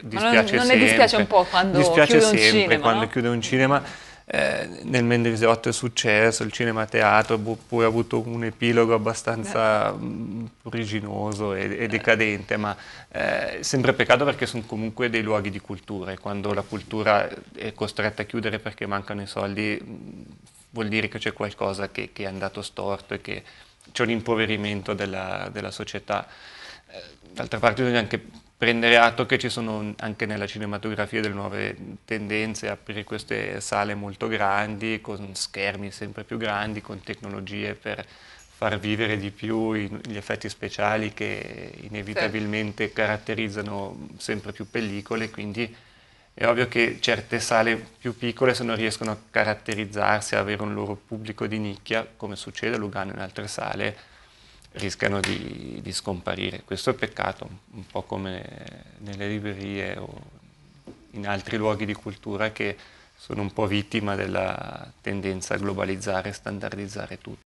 Dispiace non, non sempre. dispiace un po' quando dispiace chiude sempre un cinema, quando no? chiude un cinema. Eh, nel Mendrisiotto è successo, il cinema teatro pure ha avuto un epilogo abbastanza Beh. originoso mm, e, e, decadente, ma eh, sempre peccato perché sono comunque dei luoghi di cultura e quando la cultura è costretta a chiudere perché mancano i soldi mm, vuol dire che c'è qualcosa che, che, è andato storto e che c'è un impoverimento della, della società. Eh, d'altra parte bisogna anche prendere atto che ci sono anche nella cinematografia delle nuove tendenze, a aprire queste sale molto grandi, con schermi sempre più grandi, con tecnologie per far vivere di più gli effetti speciali che inevitabilmente certo. caratterizzano sempre più pellicole, quindi è ovvio che certe sale più piccole se non riescono a caratterizzarsi, a avere un loro pubblico di nicchia, come succede a Lugano in altre sale, rischiano di, di, scomparire. Questo è un peccato, un po' come nelle librerie o in altri luoghi di cultura che sono un po' vittima della tendenza a globalizzare e standardizzare tutto.